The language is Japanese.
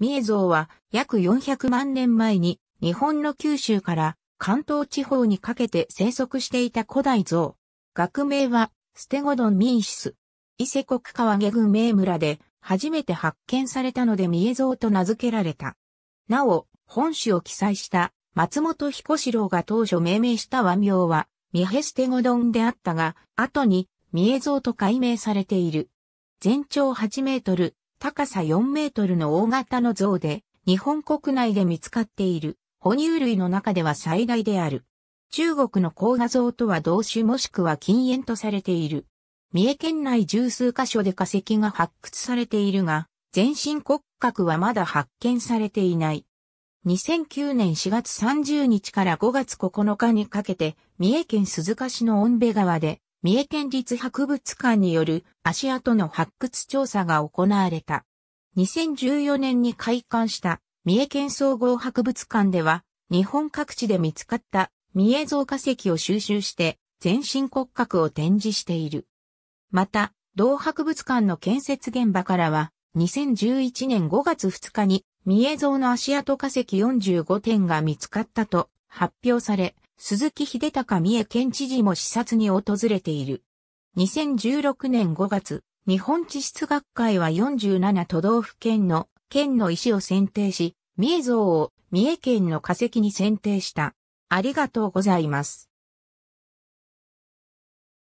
三重像は約400万年前に日本の九州から関東地方にかけて生息していた古代像。学名はステゴドンミンシス。伊勢国川下郡名村で初めて発見されたので三重像と名付けられた。なお、本種を記載した松本彦四郎が当初命名した和名は三ヘステゴドンであったが、後に三重像と改名されている。全長8メートル、高さ4メートルの大型の像で、日本国内で見つかっている、哺乳類の中では最大である。中国の高画像とは同種もしくは禁煙とされている。三重県内十数箇所で化石が発掘されているが、全身骨格はまだ発見されていない。2009年4月30日から5月9日にかけて、三重県鈴鹿市の御部川で、三重県立博物館による足跡の発掘調査が行われた。2014年に開館した三重県総合博物館では、日本各地で見つかった三重像化石を収集して、全身骨格を展示している。また、同博物館の建設現場からは、2011年5月2日に、三重像の足跡化石45点が見つかったと発表され、鈴木秀隆三重県知事も視察に訪れている。2016年5月、日本地質学会は47都道府県の県の石を選定し、三重像を三重県の化石に選定した。ありがとうございます。